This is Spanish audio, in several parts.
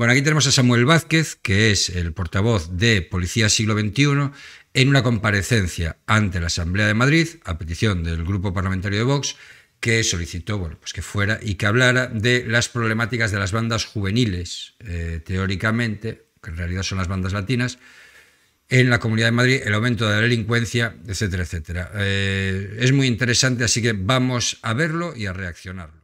Bueno, aquí tenemos a Samuel Vázquez, que es el portavoz de Policía Siglo XXI, en una comparecencia ante la Asamblea de Madrid, a petición del Grupo Parlamentario de Vox, que solicitó pues que fuera y que hablara de las problemáticas de las bandas juveniles, eh, teóricamente, que en realidad son las bandas latinas, en la Comunidad de Madrid, el aumento de la delincuencia, etcétera, etcétera. Eh, es muy interesante, así que vamos a verlo y a reaccionarlo.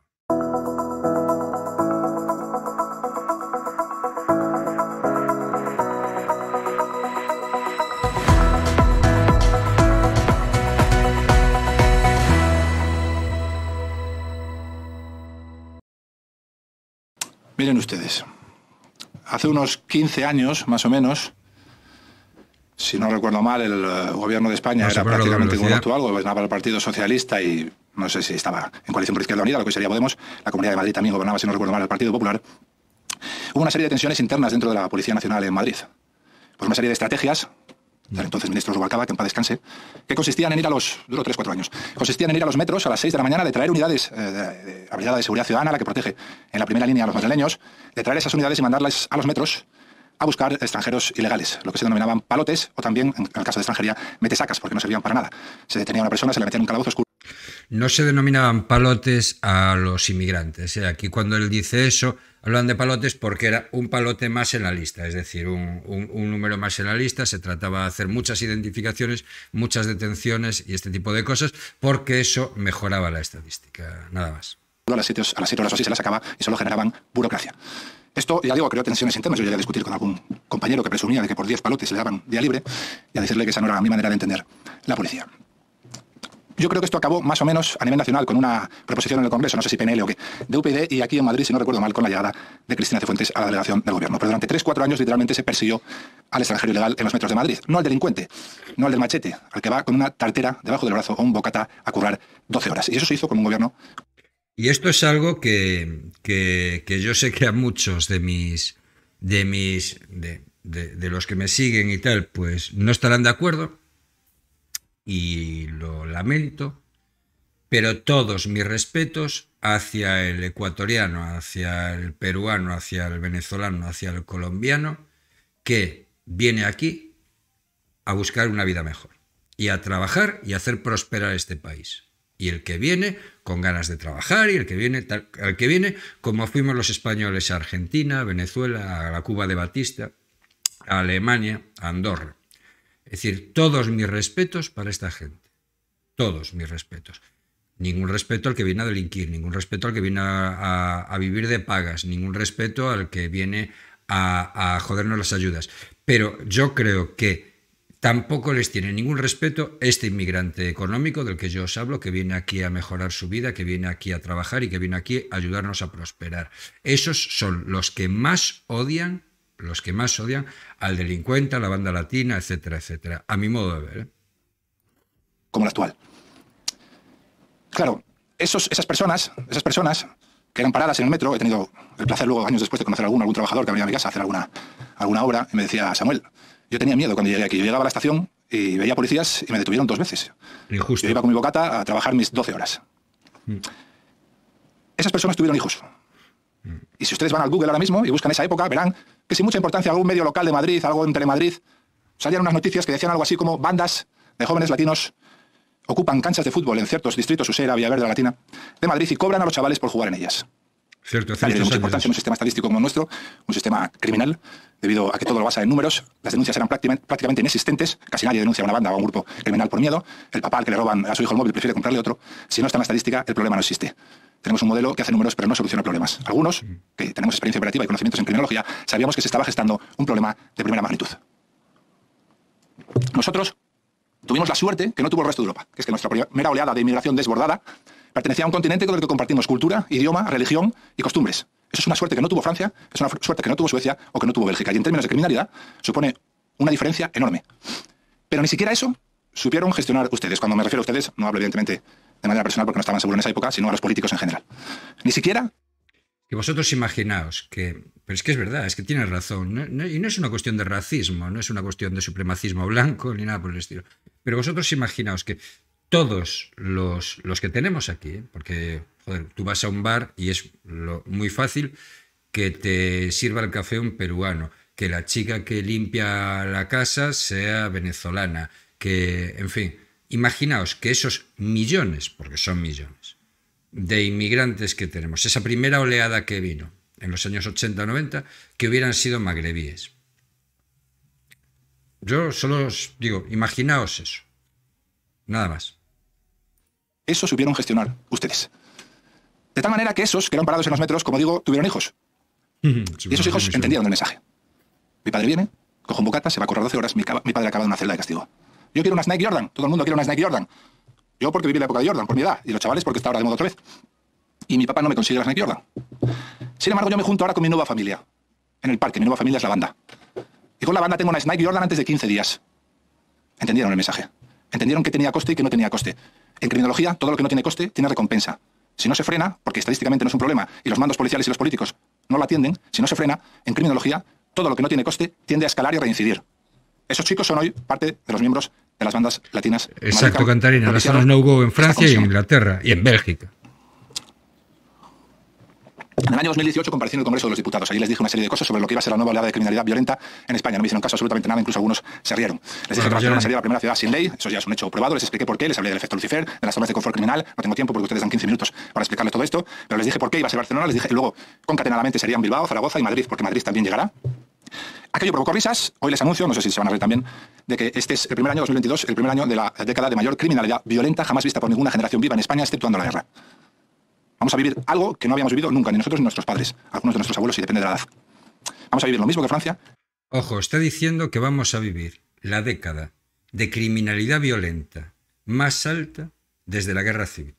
Miren ustedes, hace unos 15 años, más o menos, si no recuerdo mal, el eh, gobierno de España era prácticamente igual el actual, gobernaba el Partido Socialista y no sé si estaba en coalición por Izquierda Unida, lo que sería Podemos, la Comunidad de Madrid también gobernaba, si no recuerdo mal, el Partido Popular. Hubo una serie de tensiones internas dentro de la Policía Nacional en Madrid, por pues una serie de estrategias entonces ministro Rubalcaba, que en paz descanse, que consistían en ir a los, duró tres cuatro años, consistían en ir a los metros a las 6 de la mañana, de traer unidades, eh, de, de seguridad ciudadana, la que protege en la primera línea a los madrileños, de traer esas unidades y mandarlas a los metros a buscar extranjeros ilegales, lo que se denominaban palotes o también, en el caso de extranjería, metesacas, porque no servían para nada. Se detenía a una persona, se le metía en un calabozo oscuro. No se denominaban palotes a los inmigrantes. ¿eh? Aquí cuando él dice eso, Hablaban de palotes porque era un palote más en la lista, es decir, un, número más en la lista. Se trataba de hacer muchas identificaciones, muchas detenciones y este tipo de cosas, porque eso mejoraba la estadística, nada más. A las siete horas se las sacaba y solo generaban burocracia. Esto, ya digo, creó tensiones internas. Yo llegué a discutir con algún compañero que presumía de que por 10 palotes se le daban día libre y a decirle que esa no era mi manera de entender la policía. Yo creo que esto acabó más o menos a nivel nacional con una proposición en el Congreso, no sé si PNL o qué, de UPD y aquí en Madrid, si no recuerdo mal, con la llegada de Cristina Cifuentes a la delegación del gobierno. Pero durante 3-4 años literalmente se persiguió al extranjero ilegal en los metros de Madrid. No al delincuente, no al del machete, al que va con una tartera debajo del brazo o un bocata a currar 12 horas. Y eso se hizo con un gobierno. Y esto es algo que, yo sé que a muchos de mis. de mis. de los que me siguen y tal, pues no estarán de acuerdo, y lo lamento, pero todos mis respetos hacia el ecuatoriano, hacia el peruano, hacia el venezolano, hacia el colombiano, que viene aquí a buscar una vida mejor y a trabajar y a hacer prosperar este país. Y el que viene con ganas de trabajar y el que viene, el que viene como fuimos los españoles a Argentina, a Venezuela, a la Cuba de Batista, a Alemania, a Andorra. Es decir, todos mis respetos para esta gente. Todos mis respetos. Ningún respeto al que viene a delinquir, ningún respeto al que viene a, vivir de pagas, ningún respeto al que viene a, a jodernos las ayudas. Pero yo creo que tampoco les tiene ningún respeto este inmigrante económico del que yo os hablo, que viene aquí a mejorar su vida, que viene aquí a trabajar y que viene aquí a ayudarnos a prosperar. Esos son los que más odian los que más odian, al delincuente, a la banda latina, etcétera, etcétera, a mi modo de ver. ¿eh? Como la actual. Claro, esos, esas personas, esas personas que eran paradas en el metro, he tenido el placer luego, años después, de conocer a algún, algún trabajador que venía a mi casa a hacer alguna, alguna obra, y me decía, Samuel, yo tenía miedo cuando llegué aquí, yo llegaba a la estación y veía policías y me detuvieron dos veces. Yo iba con mi bocata a trabajar mis 12 horas. Mm. Esas personas tuvieron hijos, y si ustedes van al Google ahora mismo y buscan esa época, verán que sin mucha importancia algún medio local de Madrid, algo en Telemadrid, salían unas noticias que decían algo así como bandas de jóvenes latinos ocupan canchas de fútbol en ciertos distritos, Usera, Villaverde, la Latina, de Madrid y cobran a los chavales por jugar en ellas. Cierto, cierto. Tiene mucha importancia un sistema estadístico como el nuestro, un sistema criminal, debido a que todo lo basa en números. Las denuncias eran prácticamente inexistentes. Casi nadie denuncia a una banda o a un grupo criminal por miedo. El papá al que le roban a su hijo el móvil prefiere comprarle otro. Si no está en la estadística, el problema no existe tenemos un modelo que hace números pero no soluciona problemas. Algunos, que tenemos experiencia operativa y conocimientos en criminología, sabíamos que se estaba gestando un problema de primera magnitud. Nosotros tuvimos la suerte que no tuvo el resto de Europa, que es que nuestra primera oleada de inmigración desbordada pertenecía a un continente con el que compartimos cultura, idioma, religión y costumbres. Eso es una suerte que no tuvo Francia, es una suerte que no tuvo Suecia o que no tuvo Bélgica. Y en términos de criminalidad supone una diferencia enorme. Pero ni siquiera eso supieron gestionar ustedes. Cuando me refiero a ustedes, no hablo evidentemente de manera personal porque no estaban seguros en esa época, sino a los políticos en general. Ni siquiera... Que vosotros imaginaos que... Pero es que es verdad, es que tienes razón. y no es una cuestión de racismo, no es una cuestión de supremacismo blanco ni nada por el estilo. Pero vosotros imaginaos que todos los, los que tenemos aquí, ¿eh? porque joder, tú vas a un bar y es muy fácil que te sirva el café un peruano, que la chica que limpia la casa sea venezolana, que, en fin, Imaginaos que esos millones, porque son millones, de inmigrantes que tenemos, esa primera oleada que vino en los años 80-90, que hubieran sido magrebíes. Yo solo os digo, imaginaos eso. Nada más. Eso supieron gestionar ustedes. De tal manera que esos que eran parados en los metros, como digo, tuvieron hijos. y esos hijos entendieron el mensaje. Mi padre viene, cojo un bocata, se va a correr 12 horas, mi, padre acaba de una celda de castigo. Yo quiero una Snake Jordan. Todo el mundo quiere una Snake Jordan. Yo porque viví la época de Jordan, por mi edad. Y los chavales porque está ahora de moda otra vez. Y mi papá no me consigue la Snake Jordan. Sin embargo, yo me junto ahora con mi nueva familia. En el parque. Mi nueva familia es la banda. Y con la banda tengo una Snake Jordan antes de 15 días. Entendieron el mensaje. Entendieron que tenía coste y que no tenía coste. En criminología, todo lo que no tiene coste tiene recompensa. Si no se frena, porque estadísticamente no es un problema, y los mandos policiales y los políticos no lo atienden, si no se frena, en criminología, todo lo que no tiene coste tiende a escalar y reincidir. Esos chicos son hoy parte de los miembros de las bandas latinas. Exacto, Cantarina. Las salas no hubo en Francia y en Inglaterra y en Bélgica. En el año 2018 comparecí en el Congreso de los Diputados. Allí les dije una serie de cosas sobre lo que iba a ser la nueva ley de criminalidad violenta en España. No me hicieron caso absolutamente nada, incluso algunos se rieron. Les dije que Barcelona sería la primera ciudad sin ley, eso ya es un hecho probado. Les expliqué por qué, les hablé del efecto Lucifer, de las zonas de confort criminal. No tengo tiempo porque ustedes dan 15 minutos para explicarles todo esto, pero les dije por qué iba a ser Barcelona, les dije que luego concatenadamente serían Bilbao, Zaragoza y Madrid, porque Madrid también llegará. Aquello provocó risas. Hoy les anuncio, no sé si se van a reír también, de que este es el primer año 2022, el primer año de la década de mayor criminalidad violenta jamás vista por ninguna generación viva en España, exceptuando la guerra. Vamos a vivir algo que no habíamos vivido nunca, ni nosotros ni nuestros padres, algunos de nuestros abuelos, y depende de la edad. Vamos a vivir lo mismo que Francia. Ojo, está diciendo que vamos a vivir la década de criminalidad violenta más alta desde la guerra civil.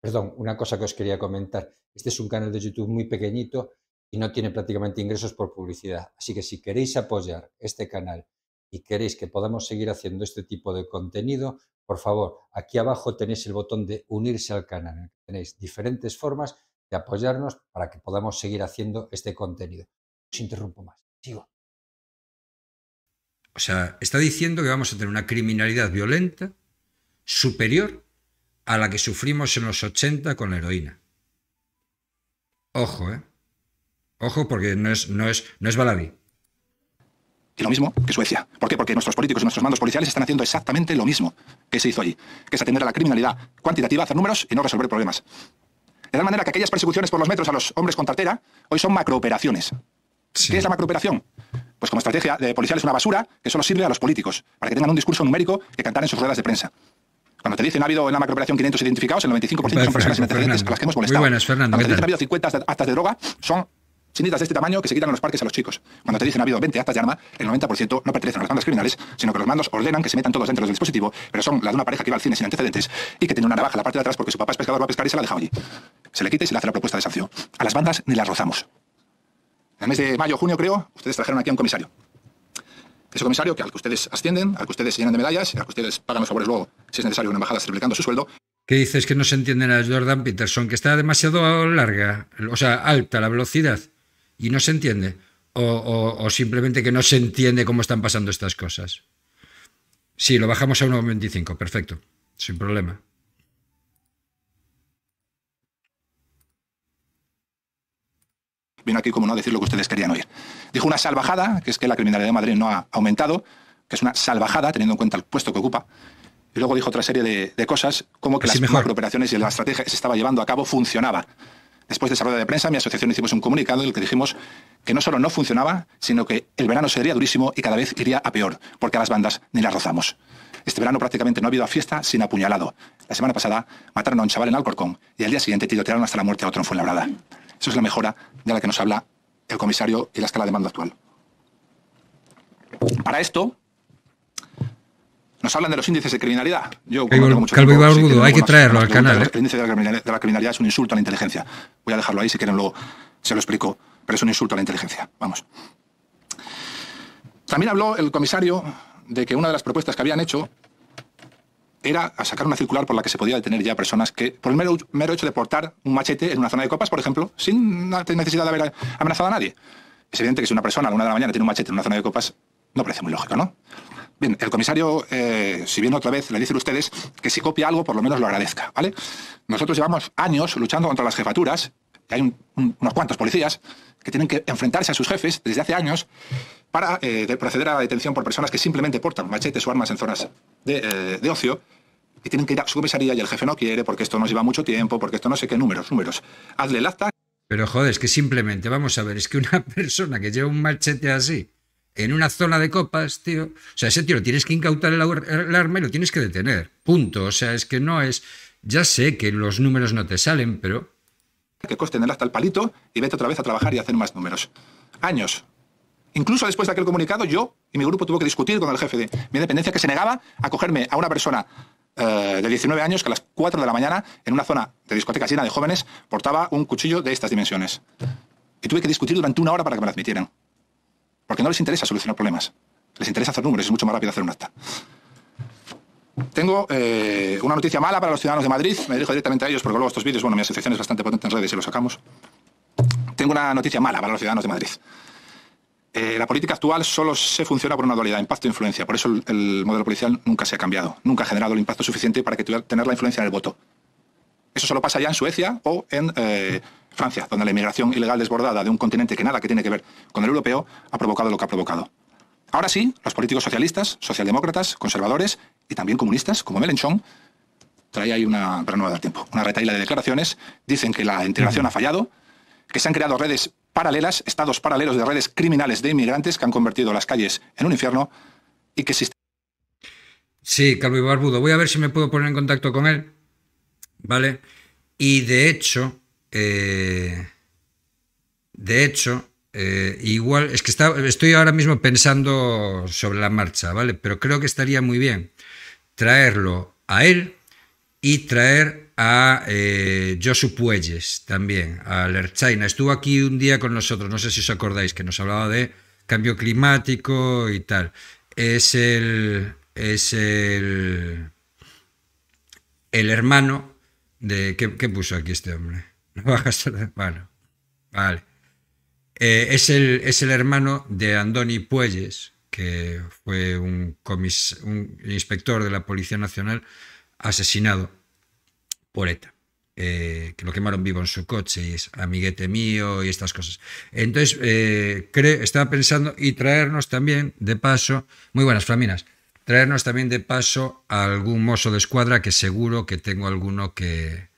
Perdón, una cosa que os quería comentar. Este es un canal de YouTube muy pequeñito y no tiene prácticamente ingresos por publicidad. Así que si queréis apoyar este canal y queréis que podamos seguir haciendo este tipo de contenido, por favor, aquí abajo tenéis el botón de unirse al canal. Tenéis diferentes formas de apoyarnos para que podamos seguir haciendo este contenido. Os interrumpo más. Sigo. O sea, está diciendo que vamos a tener una criminalidad violenta superior a la que sufrimos en los 80 con la heroína. Ojo, ¿eh? Ojo, porque no es, no es, no es Y lo mismo que Suecia. ¿Por qué? Porque nuestros políticos y nuestros mandos policiales están haciendo exactamente lo mismo que se hizo allí, que es atender a la criminalidad cuantitativa, hacer números y no resolver problemas. De tal manera que aquellas persecuciones por los metros a los hombres con tartera hoy son macrooperaciones. ¿Qué es la macrooperación? Pues como estrategia de policiales una basura que solo sirve a los políticos, para que tengan un discurso numérico que cantar en sus ruedas de prensa. Cuando te dicen ha habido en la macrooperación 500 identificados, el 95% son personas independientes a las que hemos molestado. Muy buenas, Fernando. Cuando te dicen ha habido 50 actas de droga, son Chinitas de este tamaño que se quitan en los parques a los chicos. Cuando te dicen ha habido 20 actas de arma, el 90% no pertenecen a las bandas criminales, sino que los mandos ordenan que se metan todos dentro del dispositivo, pero son las de una pareja que va al cine sin antecedentes y que tiene una navaja en la parte de atrás porque su papá es pescador, va a pescar y se la deja allí. Se le quita y se le hace la propuesta de sanción. A las bandas ni las rozamos. En el mes de mayo, junio, creo, ustedes trajeron aquí a un comisario. Ese comisario que al que ustedes ascienden, al que ustedes llenan de medallas, al que ustedes pagan los favores luego, si es necesario, una embajada replicando su sueldo, ¿Qué dices que no se entiende la Jordan Peterson, que está demasiado larga, o sea, alta la velocidad y no se entiende. O, simplemente que no se entiende cómo están pasando estas cosas. Sí, lo bajamos a 1,25, perfecto, sin problema. Vino aquí como no decir lo que ustedes querían oír. Dijo una salvajada, que es que la criminalidad de Madrid no ha aumentado, que es una salvajada teniendo en cuenta el puesto que ocupa. Y luego dijo otra serie de, cosas, como que las mejor. macrooperaciones y la estrategia que se estaba llevando a cabo funcionaba. Después de esa rueda de prensa, mi asociación hicimos un comunicado en el que dijimos que no solo no funcionaba, sino que el verano sería durísimo y cada vez iría a peor, porque a las bandas ni las rozamos. Este verano prácticamente no ha habido fiesta sin apuñalado. La semana pasada mataron a un chaval en Alcorcón y al día siguiente tirotearon hasta la muerte a otro en Fuenlabrada. Eso es la mejora de la que nos habla el comisario y la escala de mando actual. Para esto, nos hablan de los índices de criminalidad. Yo Calvo, hay que traerlo al canal. ¿eh? El índice de la, criminalidad, es un insulto a la inteligencia. Voy a dejarlo ahí, si quieren luego se lo explico, pero es un insulto a la inteligencia. Vamos. También habló el comisario de que una de las propuestas que habían hecho era sacar una circular por la que se podía detener ya personas que, por el mero, hecho de portar un machete en una zona de copas, por ejemplo, sin necesidad de haber amenazado a nadie. Es evidente que si una persona a una de la mañana tiene un machete en una zona de copas, no parece muy lógico, ¿no? Bien, el comisario, eh, si bien otra vez le dicen ustedes que si copia algo, por lo menos lo agradezca, ¿vale? Nosotros llevamos años luchando contra las jefaturas, que hay unos cuantos policías que tienen que enfrentarse a sus jefes desde hace años para eh, proceder a la detención por personas que simplemente portan machetes o armas en zonas de, eh, de ocio y tienen que ir a su comisaría y el jefe no quiere porque esto nos lleva mucho tiempo, porque esto no sé qué números, números. Hazle el acta. Pero joder, es que simplemente, vamos a ver, es que una persona que lleva un machete así en una zona de copas, tío. O sea, ese tío lo tienes que incautar el, arma y lo tienes que detener. Punto. O sea, es que no es. Ya sé que los números no te salen, pero. Que coste tener hasta el palito y vete otra vez a trabajar y hacer más números. Años. Incluso después de aquel comunicado, yo y mi grupo tuvo que discutir con el jefe de mi dependencia que se negaba a cogerme a una persona eh, de 19 años que a las 4 de la mañana, en una zona de discoteca llena de jóvenes, portaba un cuchillo de estas dimensiones. Y tuve que discutir durante una hora para que me lo admitieran. Porque no les interesa solucionar problemas. Les interesa hacer números, es mucho más rápido hacer un acta. Tengo eh, una noticia mala para los ciudadanos de Madrid. Me dirijo directamente a ellos porque luego estos vídeos, bueno, mi asociación es bastante potente en redes y lo sacamos. Tengo una noticia mala para los ciudadanos de Madrid. Eh, la política actual solo se funciona por una dualidad, impacto e influencia. Por eso el, modelo policial nunca se ha cambiado, nunca ha generado el impacto suficiente para que tener la influencia en el voto. Eso solo pasa ya en Suecia o en eh, Francia, donde la inmigración ilegal desbordada de un continente que nada que tiene que ver con el europeo ha provocado lo que ha provocado. Ahora sí, los políticos socialistas, socialdemócratas, conservadores y también comunistas, como Melenchón, trae ahí una, pero nueva tiempo, una retaíla de declaraciones, dicen que la integración ha fallado, que se han creado redes paralelas, estados paralelos de redes criminales de inmigrantes que han convertido las calles en un infierno y que existe. Sí, Calvo y Barbudo. Voy a ver si me puedo poner en contacto con él. ¿Vale? Y de hecho, eh, de hecho, eh, igual, es que estoy ahora mismo pensando sobre la marcha, ¿vale? Pero creo que estaría muy bien traerlo a él y traer a eh, Josu Puelles también, a Lerchaina. Estuvo aquí un día con nosotros, no sé si os acordáis, que nos hablaba de cambio climático y tal. Es el. Es el. El hermano de. qué puso aquí este hombre? No va Vale. Eh, es, el, es, el, hermano de Andoni Puelles, que fue un, un inspector de la Policía Nacional asesinado por ETA. Eh, que lo quemaron vivo en su coche y es amiguete mío y estas cosas. Entonces, eh, estaba pensando y traernos también de paso, muy buenas Flaminas, traernos también de paso a algún mozo de escuadra que seguro que tengo alguno que,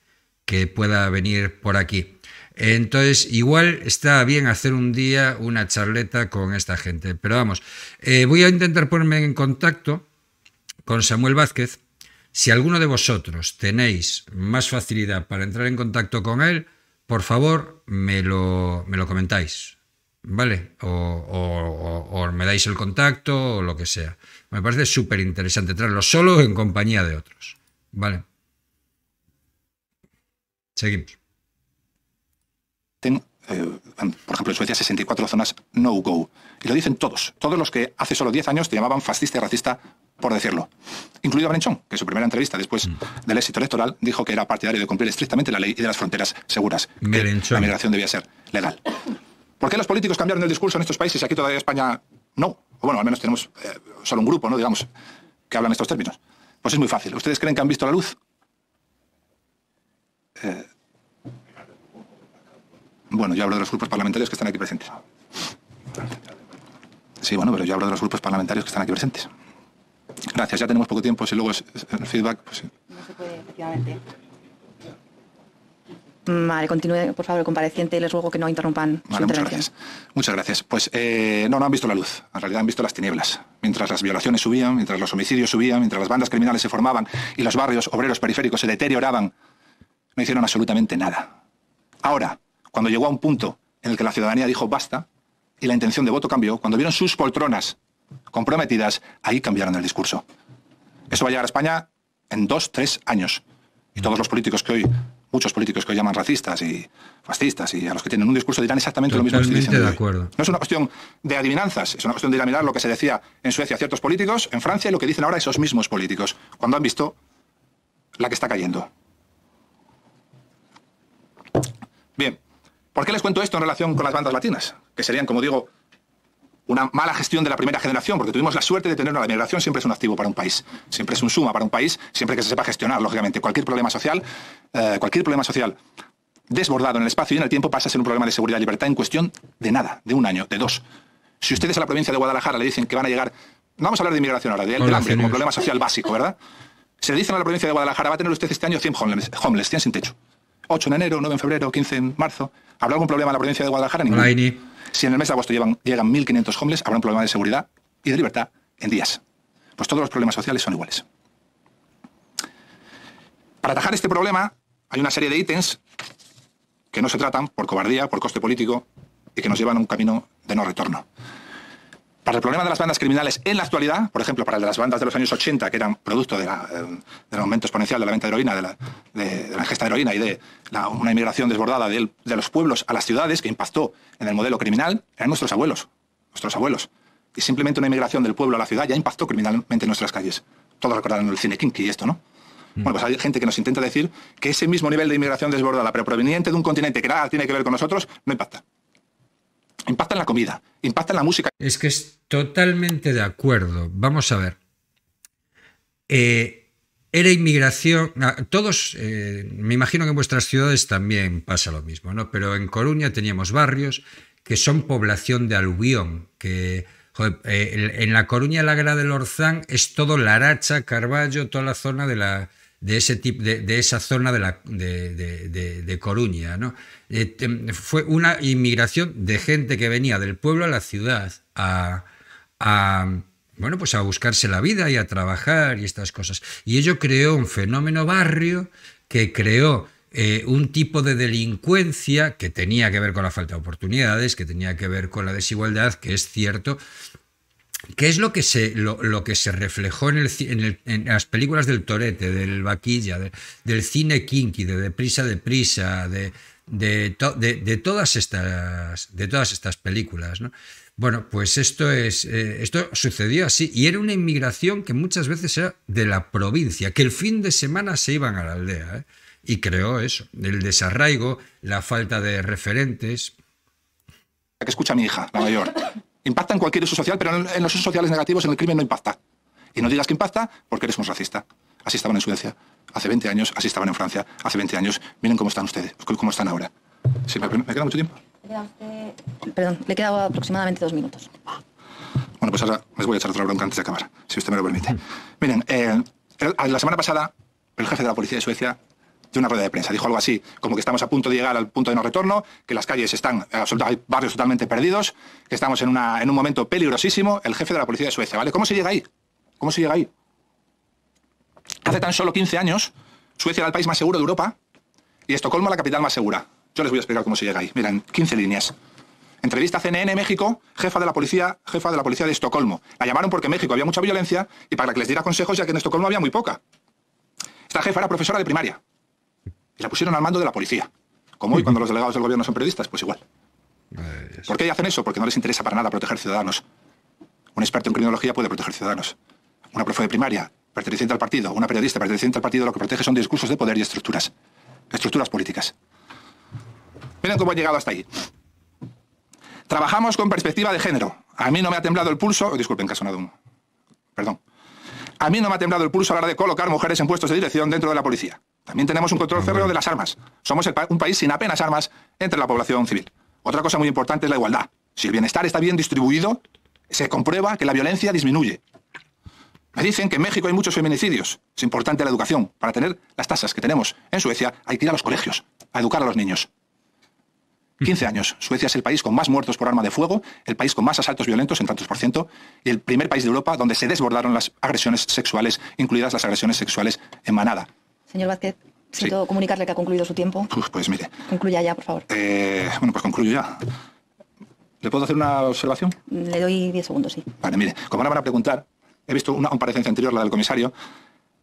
que pueda venir por aquí. Entonces, igual está bien hacer un día una charleta con esta gente. Pero vamos, eh, voy a intentar ponerme en contacto con Samuel Vázquez. Si alguno de vosotros tenéis más facilidad para entrar en contacto con él, por favor, me lo, me lo comentáis. ¿Vale? O, me dais el contacto o lo que sea. Me parece súper interesante traerlo solo en compañía de otros. ¿Vale? Seguimos. Eh, por ejemplo, en Suecia 64 zonas no-go. Y lo dicen todos. Todos los que hace solo 10 años te llamaban fascista y racista por decirlo. Incluido Brenchón, que en su primera entrevista después mm. del éxito electoral dijo que era partidario de cumplir estrictamente la ley y de las fronteras seguras. la migración debía ser legal. ¿Por qué los políticos cambiaron el discurso en estos países? y Aquí todavía España no. bueno, al menos tenemos eh, solo un grupo, ¿no? Digamos, que hablan estos términos. Pues es muy fácil. ¿Ustedes creen que han visto la luz? Eh, bueno, yo hablo de los grupos parlamentarios que están aquí presentes. Sí, bueno, pero yo hablo de los grupos parlamentarios que están aquí presentes. Gracias, ya tenemos poco tiempo. Si luego es, el feedback, pues No se puede, efectivamente. Vale, continúe, por favor, el compareciente. Les ruego que no interrumpan Muchas gracias. Muchas gracias. Pues eh, no, no han visto la luz. En realidad han visto las tinieblas. Mientras las violaciones subían, mientras los homicidios subían, mientras las bandas criminales se formaban y los barrios obreros periféricos se deterioraban no hicieron absolutamente nada. Ahora, cuando llegó a un punto en el que la ciudadanía dijo basta y la intención de voto cambió, cuando vieron sus poltronas comprometidas, ahí cambiaron el discurso. Eso va a llegar a España en dos, tres años. Y todos los políticos que hoy, muchos políticos que hoy llaman racistas y fascistas y a los que tienen un discurso dirán exactamente lo mismo No es una cuestión de adivinanzas, es una cuestión de ir a mirar lo que se decía en Suecia a ciertos políticos, en Francia y lo que dicen ahora esos mismos políticos, cuando han visto la que está cayendo. Bien, ¿por qué les cuento esto en relación con las bandas latinas? Que serían, como digo, una mala gestión de la primera generación, porque tuvimos la suerte de tener una migración, siempre es un activo para un país, siempre es un suma para un país, siempre que se sepa gestionar, lógicamente. Cualquier problema social, eh, cualquier problema social desbordado en el espacio y en el tiempo pasa a ser un problema de seguridad y libertad en cuestión de nada, de un año, de dos. Si ustedes a la provincia de Guadalajara le dicen que van a llegar, no vamos a hablar de inmigración ahora, de, hambre como problema social básico, ¿verdad? Se le dicen a la provincia de Guadalajara, va a tener usted este año 100 homeless 100 sin techo. 8 en enero, 9 en febrero, 15 en marzo. ¿Habrá algún problema en la provincia de Guadalajara? Ningún. Si en el mes de agosto llegan 1.500 hombres habrá un problema de seguridad y de libertad en días. Pues todos los problemas sociales son iguales. Para atajar este problema hay una serie de ítems que no se tratan por cobardía, por coste político y que nos llevan a un camino de no retorno. Para el problema de las bandas criminales en la actualidad, por ejemplo, para el de las bandas de los años 80, que eran producto eh, del aumento exponencial de la venta de heroína, de la, ingesta de heroína y de una inmigración desbordada de, los pueblos a las ciudades que impactó en el modelo criminal, eran nuestros abuelos, nuestros abuelos. Y simplemente una inmigración del pueblo a la ciudad ya impactó criminalmente en nuestras calles. Todos recordaron el cine kinky y esto, ¿no? Mm. Bueno, pues hay gente que nos intenta decir que ese mismo nivel de inmigración desbordada, pero proveniente de un continente que nada tiene que ver con nosotros, no impacta impacta en la comida, impacta en la música. Es que es totalmente de acuerdo. Vamos a ver. Eh, era inmigración. Ah, todos, eh, me imagino que en vuestras ciudades también pasa lo mismo, ¿no? Pero en Coruña teníamos barrios que son población de aluvión, que. Eh, en La Coruña, la del Orzán, es todo Laracha, Carballo, toda la zona de la, de, ese tipo, de, esa zona de, la, de Coruña. ¿no? Eh, fue una inmigración de gente que venía del pueblo a la ciudad a, bueno, pues a buscarse la vida y a trabajar y estas cosas. Y ello creó un fenómeno barrio que creó eh, un tipo de delincuencia que tenía que ver con la falta de oportunidades, que tenía que ver con la desigualdad, que es cierto, ¿Qué es lo que se, lo, que se reflejó en, el, en, las películas del Torete, del Vaquilla, del cine kinky, de Deprisa, Deprisa, de, de, de, todas, estas, de todas estas películas? ¿no? Bueno, pues esto, es, eh, esto sucedió así y era una inmigración que muchas veces era de la provincia, que el fin de semana se iban a la aldea ¿eh? y creó eso, el desarraigo, la falta de referentes. que escucha mi hija, la mayor. Impacta en cualquier uso social, pero en los usos sociales negativos, en el crimen, no impacta. Y no digas que impacta porque eres un racista. Así estaban en Suecia hace 20 años, así estaban en Francia hace 20 años. Miren cómo están ustedes, cómo están ahora. me, queda mucho tiempo? Perdón, le he quedado aproximadamente dos minutos. Bueno, pues ahora les voy a echar otra bronca antes de acabar, si usted me lo permite. Miren, eh, la semana pasada, el jefe de la policía de Suecia una rueda de prensa. Dijo algo así, como que estamos a punto de llegar al punto de no retorno, que las calles están, eh, hay barrios totalmente perdidos, que estamos en, una, en un momento peligrosísimo, el jefe de la policía de Suecia, ¿vale? ¿Cómo se llega ahí? ¿Cómo se llega ahí? Hace tan solo 15 años, Suecia era el país más seguro de Europa y Estocolmo la capital más segura. Yo les voy a explicar cómo se llega ahí. Miren, 15 líneas. Entrevista CNN México, jefa de la policía, jefa de la policía de Estocolmo. La llamaron porque en México había mucha violencia y para que les diera consejos ya que en Estocolmo había muy poca. Esta jefa era profesora de primaria y la pusieron al mando de la policía. Como hoy cuando los delegados del gobierno son periodistas, pues igual. Eh, ¿Por qué hacen eso? Porque no les interesa para nada proteger ciudadanos. Un experto en criminología puede proteger ciudadanos. Una profe de primaria perteneciente al partido, una periodista perteneciente al partido, lo que protege son discursos de poder y estructuras. Estructuras políticas. Miren cómo he llegado hasta ahí. Trabajamos con perspectiva de género. A mí no me ha temblado el pulso. Oh, disculpen caso Perdón. A mí no me ha temblado el pulso a la hora de colocar mujeres en puestos de dirección dentro de la policía. También tenemos un control férreo de las armas. Somos un país sin apenas armas entre la población civil. Otra cosa muy importante es la igualdad. Si el bienestar está bien distribuido, se comprueba que la violencia disminuye. Me dicen que en México hay muchos feminicidios. Es importante la educación. Para tener las tasas que tenemos en Suecia, hay que ir a los colegios, a educar a los niños. 15 años. Suecia es el país con más muertos por arma de fuego, el país con más asaltos violentos en tantos por ciento y el primer país de Europa donde se desbordaron las agresiones sexuales, incluidas las agresiones sexuales en manada. Señor Vázquez, siento comunicarle que ha concluido su tiempo. pues mire. Concluya ya, por favor. Eh, bueno, pues concluyo ya. ¿Le puedo hacer una observación? Le doy diez segundos, sí. Vale, mire, como ahora van a preguntar, he visto una comparecencia anterior, la del comisario.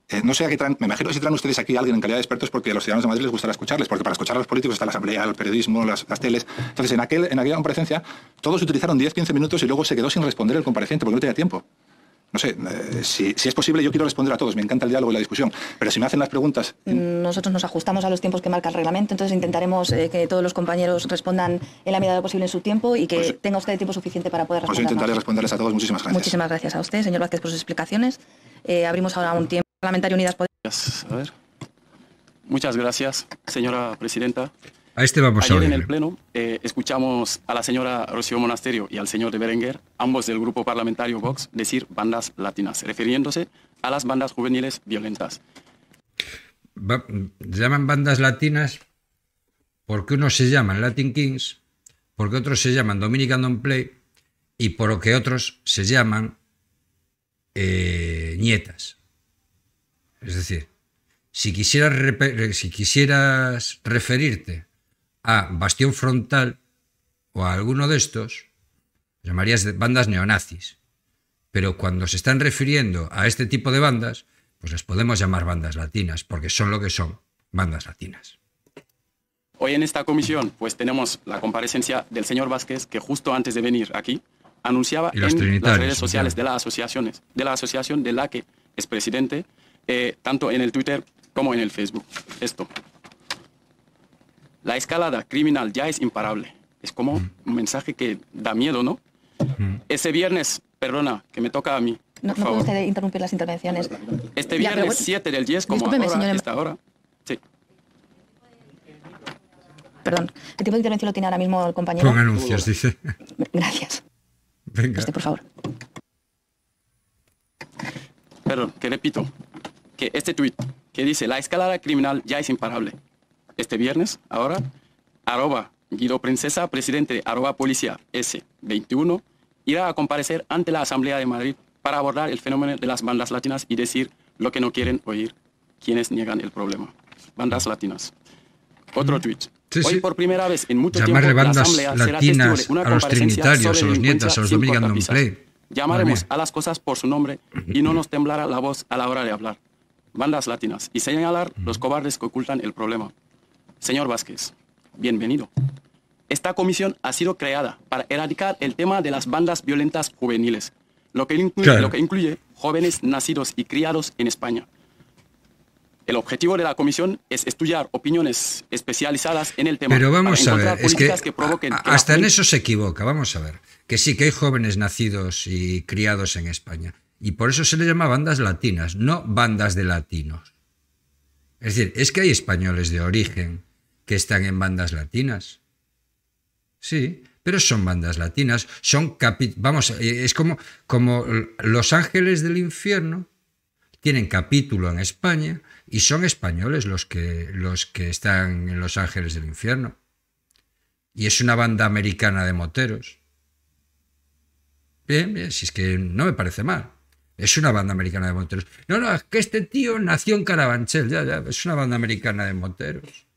Eh, no sé a qué traen, me imagino si traen ustedes aquí a alguien en calidad de expertos porque a los ciudadanos de Madrid les gustaría escucharles, porque para escuchar a los políticos está la asamblea, el periodismo, las, teles. Entonces, en, aquella comparecencia, todos utilizaron 10-15 minutos y luego se quedó sin responder el compareciente porque no tenía tiempo. No sé, eh, si, es posible, yo quiero responder a todos. Me encanta el diálogo y la discusión. Pero si me hacen las preguntas. Nosotros nos ajustamos a los tiempos que marca el reglamento, entonces intentaremos eh, que todos los compañeros respondan en la medida de lo posible en su tiempo y que pues, eh, tenga usted el tiempo suficiente para poder pues responder. Pues intentaré responderles a todos. Muchísimas gracias. Muchísimas gracias a usted, señor Vázquez, por sus explicaciones. abrimos ahora un tiempo. Parlamentario Unidas Podemos. Muchas gracias, señora presidenta. A este vamos Ayer a en el Pleno eh, escuchamos a la señora Rocío Monasterio y al señor de Berenguer, ambos del grupo parlamentario Vox, decir bandas latinas, refiriéndose a las bandas juveniles violentas. llaman bandas latinas porque unos se llaman Latin Kings, porque otros se llaman Dominican Don't Play y porque otros se llaman eh, nietas. Es decir, si quisieras, si quisieras referirte a Bastión Frontal o a alguno de estos, llamarías bandas neonazis. Pero cuando se están refiriendo a este tipo de bandas, pues las podemos llamar bandas latinas, porque son lo que son, bandas latinas. Hoy en esta comisión, pues tenemos la comparecencia del señor Vázquez, que justo antes de venir aquí anunciaba en las redes sociales de las asociaciones, de la asociación de la que es presidente, eh, tanto en el Twitter como en el Facebook. Esto la escalada criminal ya es imparable. Es como un mensaje que da miedo, ¿no? Ese viernes, perdona, que me toca a mí. No, no interrumpir las intervenciones. Este viernes 7 del 10, como ahora, esta Sí. Perdón, El tipo de intervención lo tiene ahora mismo el compañero? Con anuncios, dice. Gracias. Venga. por favor. Perdón, que repito, que este tuit que dice, la escalada criminal ya es imparable este viernes, ahora, arroba Guido Princesa, presidente arroba policía S21, irá a comparecer ante la Asamblea de Madrid para abordar el fenómeno de las bandas latinas y decir lo que no quieren oír quienes niegan el problema. Bandas latinas. Otro mm. tweet. Hoy por primera vez en mucho Llamarle latinas a los trinitarios, a los nietas, a los dominicanos Llamaremos a las cosas por su nombre y no nos temblará la voz a la hora de hablar. Bandas latinas y señalar los mm. cobardes que ocultan el problema. Señor Vázquez, bienvenido. Esta comisión ha sido creada para erradicar el tema de las bandas violentas juveniles, lo que incluye, lo que incluye jóvenes nacidos y criados en España. El objetivo de la comisión es estudiar opiniones especializadas en el tema. Pero vamos a ver, es que, hasta en eso se equivoca. Vamos a ver, que sí que hay jóvenes nacidos y criados en España y por eso se le llama bandas latinas, no bandas de latinos. Es decir, es que hay españoles de origen, que están en bandas latinas. Sí, pero son bandas latinas, son vamos, eh, es como, como Los Ángeles del Infierno tienen capítulo en España y son españoles los que, los que están en Los Ángeles del Infierno. Y es una banda americana de moteros. Bien, bien, si es que no me parece mal. Es una banda americana de moteros. No, no, es que este tío nació en Carabanchel, ya, ya, es una banda americana de moteros.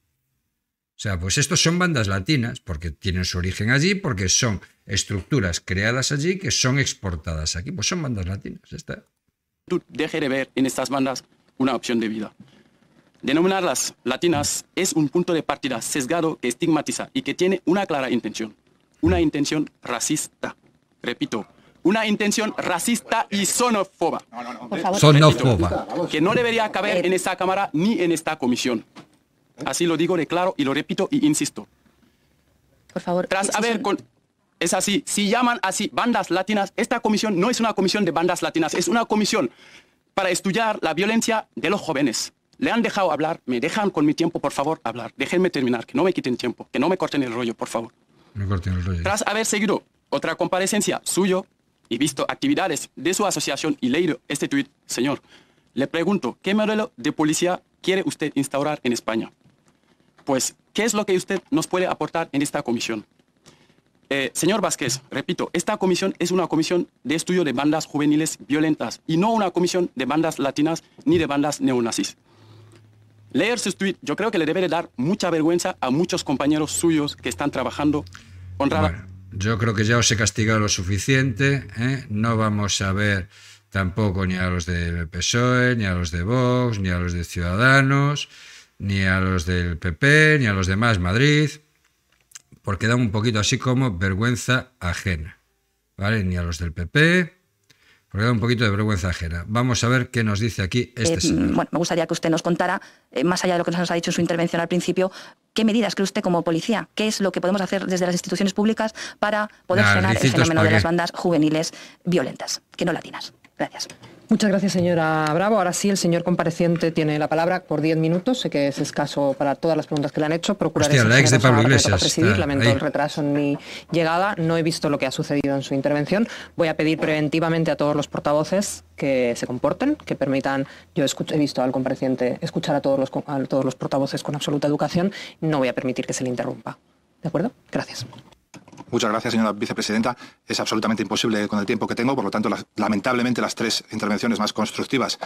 O sea, pues estos son bandas latinas, porque tienen su origen allí, porque son estructuras creadas allí que son exportadas aquí. Pues son bandas latinas. Está. Deje de ver en estas bandas una opción de vida. Denominarlas latinas es un punto de partida sesgado que estigmatiza y que tiene una clara intención, una intención racista. Repito, una intención racista y xenófoba. No, no, no. Que no debería caber en esta Cámara ni en esta comisión. Así lo digo, claro y lo repito y insisto. Por favor. Tras haber... Con, es así, si llaman así bandas latinas, esta comisión no es una comisión de bandas latinas, es una comisión para estudiar la violencia de los jóvenes. Le han dejado hablar, me dejan con mi tiempo, por favor, hablar. Déjenme terminar, que no me quiten tiempo, que no me corten el rollo, por favor. Me corten el rollo. Tras haber seguido otra comparecencia suyo y visto actividades de su asociación y leído este tuit, señor, le pregunto, ¿qué modelo de policía quiere usted instaurar en España? Pues, ¿qué es lo que usted nos puede aportar en esta comisión? Eh, señor Vázquez, repito, esta comisión es una comisión de estudio de bandas juveniles violentas y no una comisión de bandas latinas ni de bandas neonazis. Leer su tweet, yo creo que le debe dar mucha vergüenza a muchos compañeros suyos que están trabajando honrada. yo creo que ya os he castigado lo suficiente, ¿eh? no vamos a ver tampoco ni a los del PSOE, ni a los de Vox, ni a los de Ciudadanos ni a los del PP, ni a los demás Madrid, porque da un poquito así como vergüenza ajena, ¿vale? Ni a los del PP, porque da un poquito de vergüenza ajena. Vamos a ver qué nos dice aquí este eh, señor. Mm, bueno, me gustaría que usted nos contara, eh, más allá de lo que nos ha dicho en su intervención al principio, qué medidas cree usted como policía, qué es lo que podemos hacer desde las instituciones públicas para poder frenar el fenómeno de las bandas juveniles violentas, que no latinas. Gracias. Muchas gracias, señora Bravo. Ahora sí, el señor compareciente tiene la palabra por 10 minutos. Sé que es escaso para todas las preguntas que le han hecho. Procuraré la ex de Pablo Iglesias. Presidir. Lamento el retraso en mi llegada. No he visto lo que ha sucedido en su intervención. Voy a pedir preventivamente a todos los portavoces que se comporten, que permitan. Yo he visto al compareciente escuchar a todos, los, a todos los portavoces con absoluta educación. No voy a permitir que se le interrumpa. ¿De acuerdo? Gracias. Muchas gracias, señora vicepresidenta. Es absolutamente imposible con el tiempo que tengo, por lo tanto, lamentablemente las tres intervenciones más constructivas,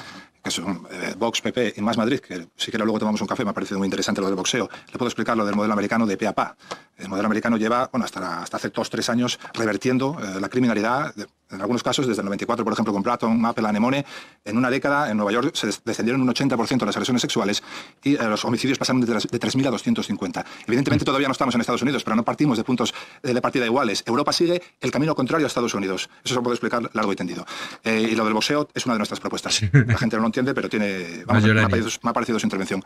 que son eh, Vox, PP y Más Madrid, que si quiero luego tomamos un café, me ha parecido muy interesante lo del boxeo, le puedo explicar lo del modelo americano de PAPA. El modelo americano lleva, bueno, hasta, hasta hace dos, tres años revertiendo eh, la criminalidad en algunos casos, desde el 94, por ejemplo, con Platon, Apple, Anemone, en una década en Nueva York se descendieron un 80% las agresiones sexuales y eh, los homicidios pasaron de 3.000 a 250. Evidentemente todavía no estamos en Estados Unidos, pero no partimos de puntos eh, de partida iguales. Europa sigue el camino contrario a Estados Unidos. Eso se lo puedo explicar largo y tendido. Eh, y lo del boxeo es una de nuestras propuestas. La gente no lo entiende, pero tiene... Vamos, me, ha parecido, me, su intervención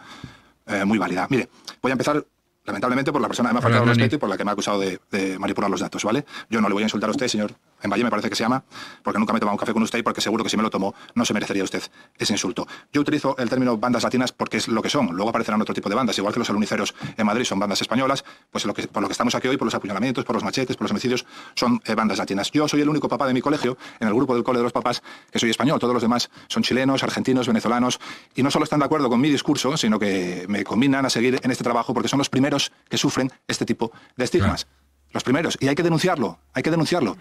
muy válida. Mire, voy a empezar lamentablemente por la persona que me ha faltado el respeto y por la que me ha acusado de, manipular los datos, ¿vale? Yo no le voy a insultar a usted, señor en Valle me parece que se llama, porque nunca me he tomado un café con usted y porque seguro que si me lo tomó no se merecería usted ese insulto. Yo utilizo el término bandas latinas porque es lo que son, luego aparecerán otro tipo de bandas, igual que los aluniceros en Madrid son bandas españolas, pues lo por lo que estamos aquí hoy, por los apuñalamientos, por los machetes, por los homicidios, son eh, bandas latinas. Yo soy el único papá de mi colegio, en el grupo del cole de los papás, que soy español, todos los demás son chilenos, argentinos, venezolanos, y no solo están de acuerdo con mi discurso, sino que me combinan a seguir en este trabajo porque son los primeros que sufren este tipo de estigmas. Los primeros. Y hay que denunciarlo, hay que denunciarlo.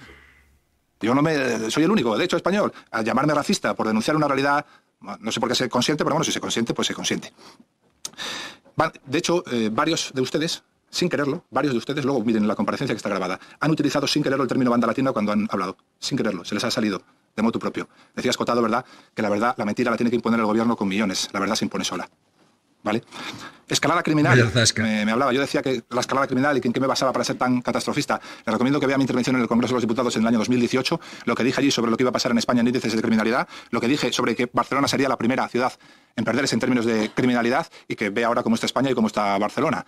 Yo no me, soy el único, de hecho, español, a llamarme racista por denunciar una realidad, no sé por qué se consciente pero bueno, si se consiente, pues se consiente. De hecho, eh, varios de ustedes, sin quererlo, varios de ustedes, luego miren la comparecencia que está grabada, han utilizado sin quererlo el término banda latina cuando han hablado, sin quererlo, se les ha salido de modo propio. decía Escotado, ¿verdad?, que la verdad, la mentira la tiene que imponer el gobierno con millones, la verdad se impone sola. ¿vale? Escalada criminal. Me, hablaba, yo decía que la escalada criminal y que en qué me basaba para ser tan catastrofista. Le recomiendo que vea mi intervención en el Congreso de los Diputados en el año 2018, lo que dije allí sobre lo que iba a pasar en España en índices de criminalidad, lo que dije sobre que Barcelona sería la primera ciudad en perderse en términos de criminalidad y que vea ahora cómo está España y cómo está Barcelona.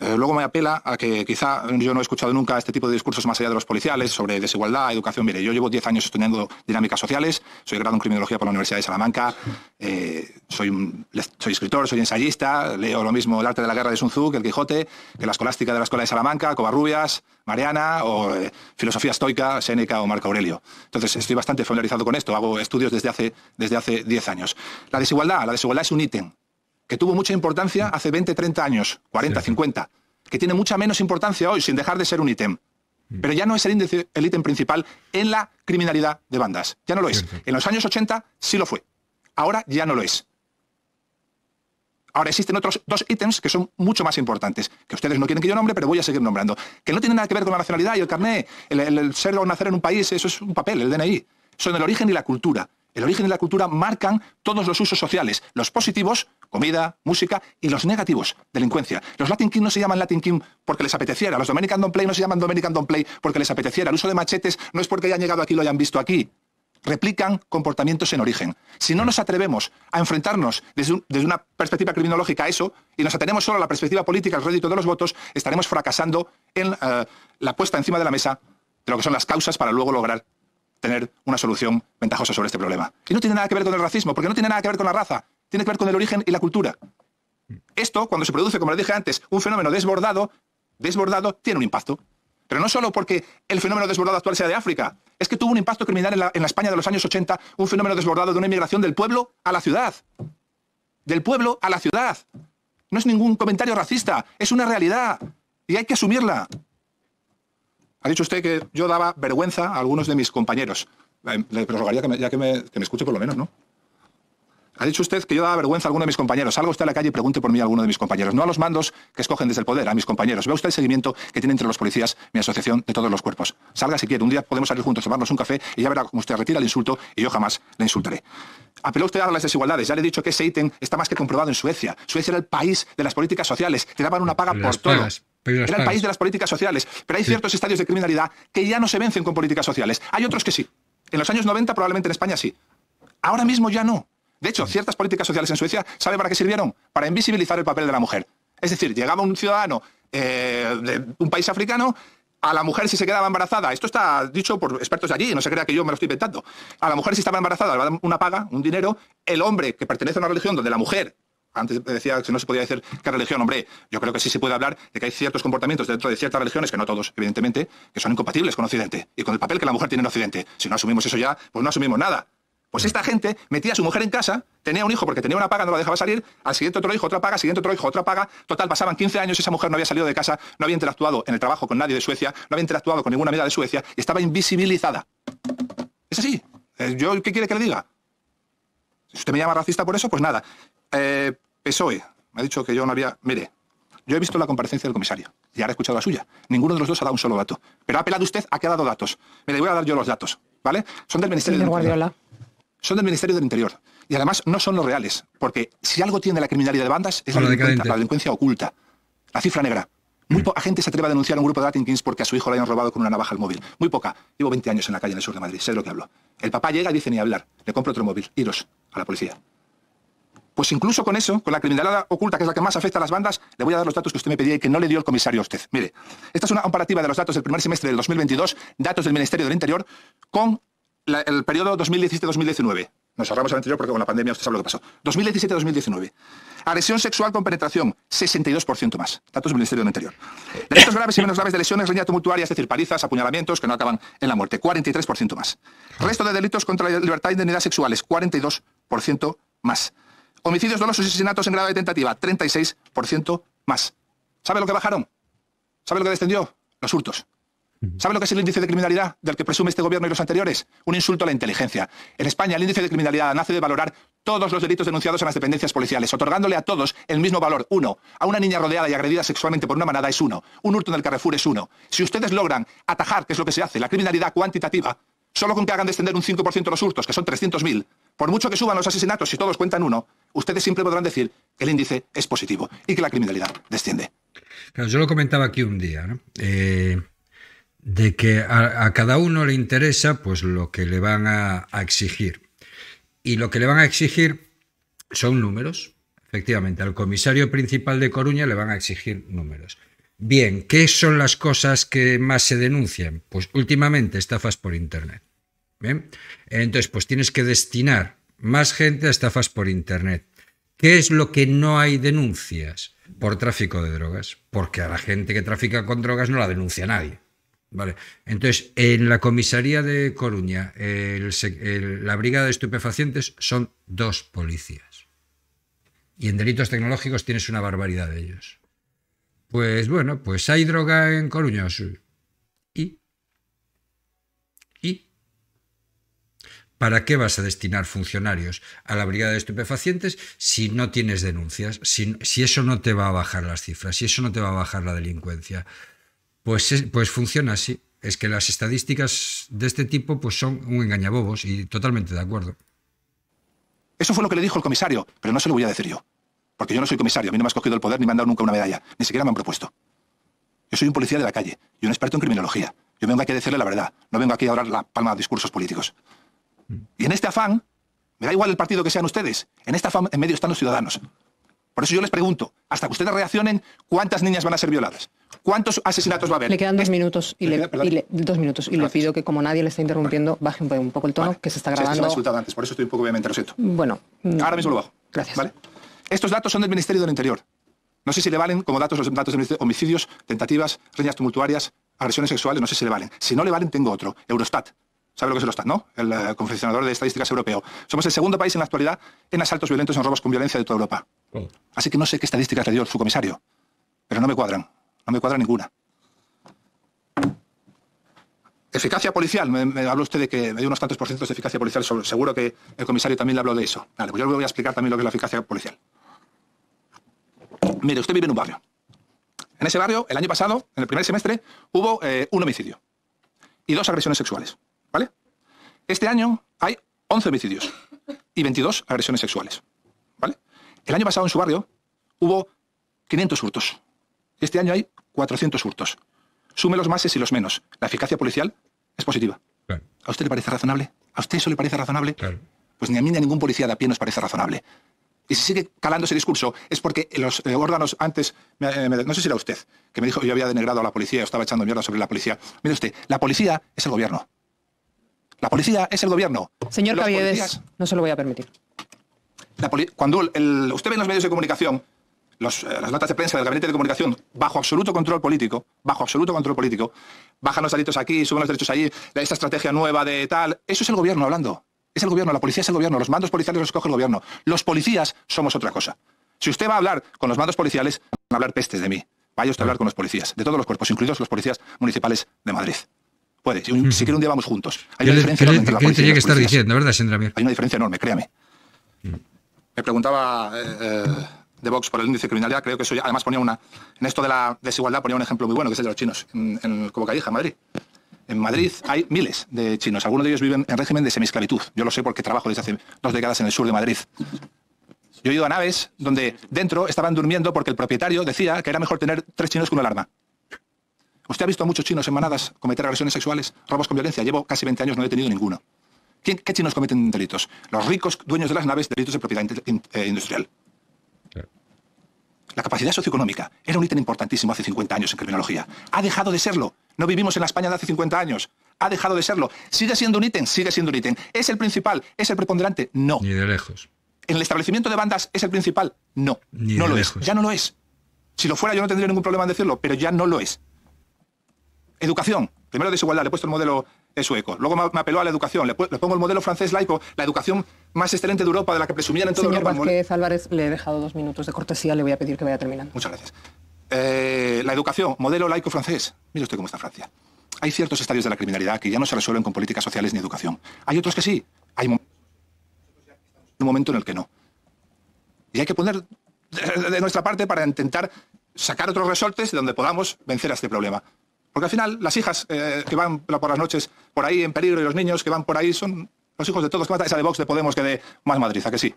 Eh, luego me apela a que quizá yo no he escuchado nunca este tipo de discursos más allá de los policiales sobre desigualdad, educación. Mire, yo llevo 10 años estudiando dinámicas sociales, soy grado en criminología por la Universidad de Salamanca, eh, soy, soy escritor, soy ensayista, leo lo mismo El arte de la guerra de Sun Tzu que El Quijote, que la escolástica de la Escuela de Salamanca, Covarrubias, Mariana o eh, filosofía estoica, Séneca o Marco Aurelio. Entonces, estoy bastante familiarizado con esto, hago estudios desde hace, desde hace 10 años. La desigualdad, la desigualdad es un ítem que tuvo mucha importancia mm. hace 20, 30 años, 40, 50, que tiene mucha menos importancia hoy, sin dejar de ser un ítem. Mm. Pero ya no es el ítem principal en la criminalidad de bandas. Ya no lo es. En los años 80 sí lo fue. Ahora ya no lo es. Ahora existen otros dos ítems que son mucho más importantes, que ustedes no quieren que yo nombre, pero voy a seguir nombrando. Que no tienen nada que ver con la nacionalidad y el carné, el ser o nacer en un país, eso es un papel, el DNI. Son el origen y la cultura. El origen y la cultura marcan todos los usos sociales, los positivos comida, música y los negativos, delincuencia. Los Latin King no se llaman Latin King porque les apeteciera, los Dominican Don't Play no se llaman Dominican Don't Play porque les apeteciera, el uso de machetes no es porque hayan llegado aquí y lo hayan visto aquí. Replican comportamientos en origen. Si no nos atrevemos a enfrentarnos desde, una perspectiva criminológica a eso y nos atenemos solo a la perspectiva política, al rédito de los votos, estaremos fracasando en eh, la puesta encima de la mesa de lo que son las causas para luego lograr tener una solución ventajosa sobre este problema. Y no tiene nada que ver con el racismo, porque no tiene nada que ver con la raza, tiene que ver con el origen y la cultura. Mm. Esto, cuando se produce, como le dije antes, un fenómeno desbordado, desbordado tiene un impacto. Pero no solo porque el fenómeno desbordado actual sea de África, es que tuvo un impacto criminal en la, en España de los años 80, un fenómeno desbordado de una inmigración del pueblo a la ciudad. Del pueblo a la ciudad. No es ningún comentario racista, es una realidad y hay que asumirla. Ha dicho usted que yo daba vergüenza a algunos de mis compañeros. Eh, le prorrogaría que ya que me, que me escuche por lo menos, ¿no? Ha dicho usted que yo daba vergüenza a alguno de mis compañeros. Salga usted a la calle y pregunte por mí a alguno de mis compañeros. No a los mandos que escogen desde el poder, a mis compañeros. Vea usted el seguimiento que tiene entre los policías mi asociación de todos los cuerpos. Salga si quiere. Un día podemos salir juntos, tomarnos un café y ya verá cómo usted retira el insulto y yo jamás le insultaré. Apeló usted a las desigualdades. Ya le he dicho que ese ítem está más que comprobado en Suecia. Suecia era el país de las políticas sociales. Te daban una paga por todo. Era el país de las políticas sociales. Pero hay ciertos estadios de criminalidad que ya no se vencen con políticas sociales. Hay otros que sí. En los años 90 probablemente en España sí. Ahora mismo ya no. De hecho, ciertas políticas sociales en Suecia, ¿sabe para qué sirvieron? Para invisibilizar el papel de la mujer. Es decir, llegaba un ciudadano eh, de un país africano, a la mujer si se quedaba embarazada, esto está dicho por expertos de allí, no se crea que yo me lo estoy inventando, a la mujer si estaba embarazada le una paga, un dinero, el hombre que pertenece a una religión donde la mujer antes decía que no se podía decir qué religión, hombre, yo creo que sí se puede hablar de que hay ciertos comportamientos dentro de ciertas religiones, que no todos, evidentemente, que son incompatibles con Occidente y con el papel que la mujer tiene en Occidente. Si no asumimos eso ya, pues no asumimos nada. Pues esta gente metía a su mujer en casa, tenía un hijo porque tenía una paga, no la dejaba salir, al siguiente otro hijo, otra paga, al siguiente otro hijo, otra paga. Total, pasaban 15 años, y esa mujer no había salido de casa, no había interactuado en el trabajo con nadie de Suecia, no había interactuado con ninguna amiga de Suecia, y estaba invisibilizada. Es así. Eh, ¿Yo qué quiere que le diga? Si usted me llama racista por eso, pues nada. Eh, PSOE, me ha dicho que yo no había... Mire, yo he visto la comparecencia del comisario y ahora he escuchado la suya. Ninguno de los dos ha dado un solo dato. Pero ha apelado usted a que ha dado datos. me voy a dar yo los datos, ¿vale? Son del Ministerio Del de Guardiola son del Ministerio del Interior. Y además no son los reales, porque si algo tiene la criminalidad de bandas es la, delincuencia, oculta, la cifra negra. Muy mm. poca gente se atreve a denunciar a un grupo de kings porque a su hijo le hayan robado con una navaja el móvil. Muy poca. Llevo 20 años en la calle en el sur de Madrid, sé de lo que hablo. El papá llega y dice ni hablar, le compro otro móvil, iros a la policía. Pues incluso con eso, con la criminalidad oculta, que es la que más afecta a las bandas, le voy a dar los datos que usted me pedía y que no le dio el comisario a usted. Mire, esta es una comparativa de los datos del primer semestre del 2022, datos del Ministerio del Interior, con el periodo 2017-2019. Nos ahorramos el anterior porque con la pandemia usted sabe lo que pasó. 2017-2019. Agresión sexual con penetración, 62% más. Datos del Ministerio del Interior. Delitos graves y menos graves de lesiones, riña tumultuaria, es decir, palizas, apuñalamientos que no acaban en la muerte, 43% más. Resto de delitos contra la libertad y indemnidad sexuales, 42% más. Homicidios dolosos y asesinatos en grado de tentativa, 36% más. ¿Sabe lo que bajaron? ¿Sabe lo que descendió? Los hurtos. ¿Saben lo que es el índice de criminalidad del que presume este gobierno y los anteriores? Un insulto a la inteligencia. En España, el índice de criminalidad nace de valorar todos los delitos denunciados en las dependencias policiales, otorgándole a todos el mismo valor. Uno, a una niña rodeada y agredida sexualmente por una manada es uno. Un hurto en el Carrefour es uno. Si ustedes logran atajar, que es lo que se hace, la criminalidad cuantitativa, solo con que hagan descender un 5% los hurtos, que son 300.000, por mucho que suban los asesinatos, si todos cuentan uno, ustedes siempre podrán decir que el índice es positivo y que la criminalidad desciende. Claro, yo lo comentaba aquí un día, ¿no? Eh, de que a, cada uno le interesa pues lo que le van a, exigir. Y lo que le van a exigir son números. Efectivamente, al comisario principal de Coruña le van a exigir números. Bien, ¿qué son las cosas que más se denuncian? Pues últimamente estafas por Internet. Bien, entonces pues tienes que destinar más gente a estafas por Internet. ¿Qué es lo que no hay denuncias? Por tráfico de drogas, porque a la gente que trafica con drogas no la denuncia nadie. Vale. Entonces, en la comisaría de Coruña, la brigada de estupefacientes son dos policías. Y en delitos tecnológicos tienes una barbaridad de ellos. Pues bueno, pues hay droga en Coruña. ¿Y? ¿Y? ¿Para qué vas a destinar funcionarios a la brigada de estupefacientes si no tienes denuncias? Si, si eso no te va a bajar las cifras, si eso no te va a bajar la delincuencia. Pues, pues funciona así. Es que las estadísticas de este tipo pues son un engañabobos y totalmente de acuerdo. Eso fue lo que le dijo el comisario, pero no se lo voy a decir yo. Porque yo no soy comisario, a mí no me has cogido el poder ni me han dado nunca una medalla, ni siquiera me han propuesto. Yo soy un policía de la calle y un experto en criminología. Yo vengo aquí a decirle la verdad, no vengo aquí a hablar la palma de discursos políticos. Mm. Y en este afán, me da igual el partido que sean ustedes, en este afán en medio están los ciudadanos. Por eso yo les pregunto, hasta que ustedes reaccionen, ¿cuántas niñas van a ser violadas? ¿Cuántos asesinatos va a haber? Le quedan dos minutos y le, minutos y pido que como nadie le está interrumpiendo bajen un, poco el tono que se está grabando. se ha antes, por eso estoy un poco obviamente, lo Bueno, mm, ahora mismo lo bajo. Gracias. Estos datos son del Ministerio del Interior. No sé si le valen como datos los datos de homicidios, tentativas, riñas tumultuarias, agresiones sexuales, no sé si le valen. Si no le valen, tengo otro. Eurostat, sabe lo que es el está, ¿no? El eh, confeccionador de estadísticas europeo. Somos el segundo país en la actualidad en asaltos violentos y en robos con violencia de toda Europa. Oh. Así que no sé qué estadísticas le dio su comisario, pero no me cuadran. No me cuadra ninguna. Eficacia policial. Me, habló usted de que me dio unos tantos por de eficacia policial. seguro que el comisario también le habló de eso. Vale, pues yo le voy a explicar también lo que es la eficacia policial. Mire, usted vive en un barrio. En ese barrio, el año pasado, en el primer semestre, hubo eh, un homicidio y dos agresiones sexuales. ¿Vale? Este año hay 11 homicidios y 22 agresiones sexuales. ¿Vale? El año pasado en su barrio hubo 500 hurtos. Este año hay 400 hurtos. Sume los máses y los menos. La eficacia policial es positiva. ¿A usted le parece razonable? ¿A usted eso le parece razonable? Pues ni a mí ni a ningún policía de a pie nos parece razonable. Y si sigue calando ese discurso es porque los eh, órganos antes, eh, no sé si era usted, que me dijo yo había denegrado a la policía, O estaba echando mierda sobre la policía. Mire usted, la policía es el gobierno. La policía es el gobierno. Señor Caviedes, no se lo voy a permitir. cuando usted ve los medios de comunicación eh, las notas de prensa del gabinete de comunicación bajo absoluto control político, bajo absoluto control político, bajan los delitos aquí, suben los derechos allí, esta estrategia nueva de tal, eso es el gobierno hablando. Es el gobierno, la policía es el gobierno, los mandos policiales los coge el gobierno. Los policías somos otra cosa. Si usted va a hablar con los mandos policiales, van a hablar pestes de mí. Vaya usted a hablar con los policías, de todos los cuerpos, incluidos los policías municipales de Madrid puede. Si, quiere un día vamos juntos. Hay una diferencia enorme entre la policía. Hay una diferencia enorme, créame. Me preguntaba de Vox por el índice de criminalidad. Creo que eso ya, además ponía una. En esto de la desigualdad ponía un ejemplo muy bueno, que es el de los chinos, en, en como en Madrid. En Madrid hay miles de chinos. Algunos de ellos viven en régimen de semisclavitud. Yo lo sé porque trabajo desde hace dos décadas en el sur de Madrid. Yo he ido a naves donde dentro estaban durmiendo porque el propietario decía que era mejor tener tres chinos con una alarma. ¿Usted ha visto a muchos chinos en manadas cometer agresiones sexuales, robos con violencia? Llevo casi 20 años, no he tenido ninguno. ¿Qué chinos cometen delitos? Los ricos dueños de las naves, delitos de propiedad eh, industrial. La capacidad socioeconómica era un ítem importantísimo hace 50 años en criminología. Ha dejado de serlo. No vivimos en la España de hace 50 años. Ha dejado de serlo. ¿Sigue siendo un ítem? Sigue siendo un ítem. ¿Es el principal? ¿Es el preponderante? No. Ni de lejos. ¿En el establecimiento de bandas es el principal? No. no lo es. Ya no lo es. Si lo fuera yo no tendría ningún problema en decirlo, pero ya no lo es. Educación. Primero desigualdad, le he puesto el modelo sueco. Luego me apeló a la educación. Le, pongo el modelo francés laico, la educación más excelente de Europa, de la que presumían en todo Señor mundo. Vázquez Álvarez, le he dejado dos minutos de cortesía, le voy a pedir que vaya terminando. Muchas gracias. Eh, la educación, modelo laico francés. Mire usted cómo está Francia. Hay ciertos estadios de la criminalidad que ya no se resuelven con políticas sociales ni educación. Hay otros que sí. Hay un momento en el que no. Y hay que poner de nuestra parte para intentar sacar otros resortes de donde podamos vencer a este problema. Porque al final las hijas eh, que van por las noches por ahí en peligro y los niños que van por ahí son los hijos de todos. que mata esa de Vox de Podemos que de Más Madrid? que sí?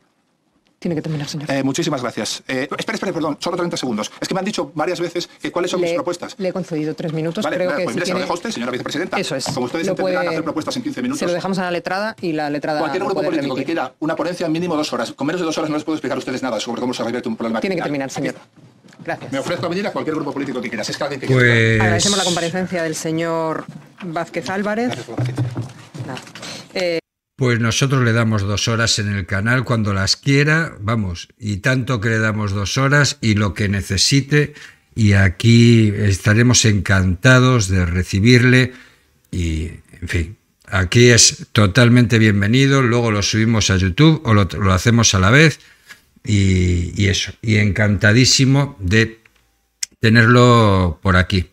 Tiene que terminar, señor. Eh, muchísimas gracias. Eh, espera, espera, perdón, solo 30 segundos. Es que me han dicho varias veces que cuáles son mis propuestas. Le he concedido tres minutos, vale, creo que pues se lo dejo usted, señora vicepresidenta. Eso es. Como ustedes puede... hacer propuestas en 15 minutos. Se lo dejamos a la letrada y la letrada Cualquier grupo político que quiera una ponencia mínimo dos horas. Con menos de dos horas no les puedo explicar a ustedes nada sobre cómo se revierte un problema. Tiene que terminar, señor. Gracias. Me ofrezco a venir a cualquier grupo político que quieras. Es pues Agradecemos la comparecencia del señor Vázquez Álvarez. Pues nosotros le damos dos horas en el canal cuando las quiera, vamos, y tanto que le damos dos horas y lo que necesite, y aquí estaremos encantados de recibirle y, en fin, aquí es totalmente bienvenido, luego lo subimos a YouTube o lo hacemos a la vez y, eso, y encantadísimo de tenerlo por aquí.